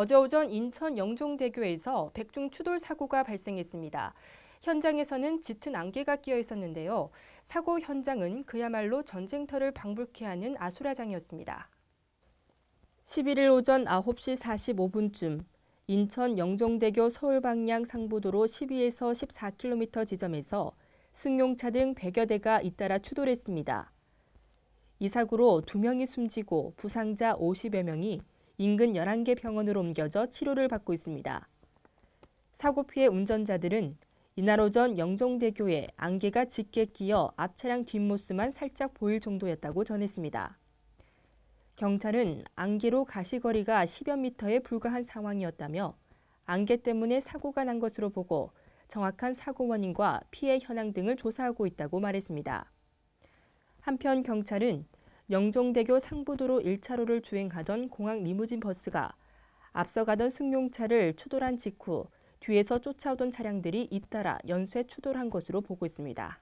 어제 오전 인천 영종대교에서 백중 추돌 사고가 발생했습니다. 현장에서는 짙은 안개가 끼어 있었는데요. 사고 현장은 그야말로 전쟁터를 방불케 하는 아수라장이었습니다. 11일 오전 9시 45분쯤 인천 영종대교 서울 방향 상부도로 12에서 14km 지점에서 승용차 등 100여 대가 잇따라 추돌했습니다. 이 사고로 2명이 숨지고 부상자 50여 명이 인근 11개 병원으로 옮겨져 치료를 받고 있습니다. 사고 피해 운전자들은 이날 오전 영종대교에 안개가 짙게 끼어 앞 차량 뒷모습만 살짝 보일 정도였다고 전했습니다. 경찰은 안개로 가시거리가 10여 미터에 불과한 상황이었다며 안개 때문에 사고가 난 것으로 보고 정확한 사고 원인과 피해 현황 등을 조사하고 있다고 말했습니다. 한편 경찰은 영종대교 상부도로 1차로를 주행하던 공항 리무진 버스가 앞서가던 승용차를 추돌한 직후 뒤에서 쫓아오던 차량들이 잇따라 연쇄 추돌한 것으로 보고 있습니다.